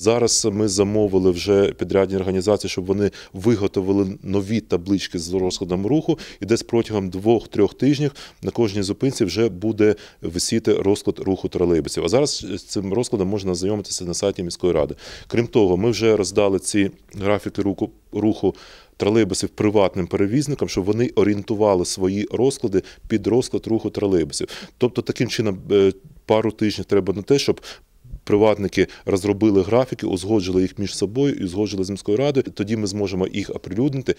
Зараз ми замовили вже підрядні організації, щоб вони виготовили нові таблички з розкладом руху, і десь протягом двох-трьох тижнів на кожній зупинці вже буде висіти розклад руху тролейбусів. А зараз з цим розкладом можна знайомитися на сайті міської ради. Крім того, ми вже роздали ці графіки руху. Тролейбусів приватним перевізникам, щоб вони орієнтували свої розклади під розклад руху тролейбусів. Тобто, таким чином е, пару тижнів треба на те, щоб приватники розробили графіки, узгоджили їх між собою і узгоджили з міською радою. Тоді ми зможемо їх оприлюднити.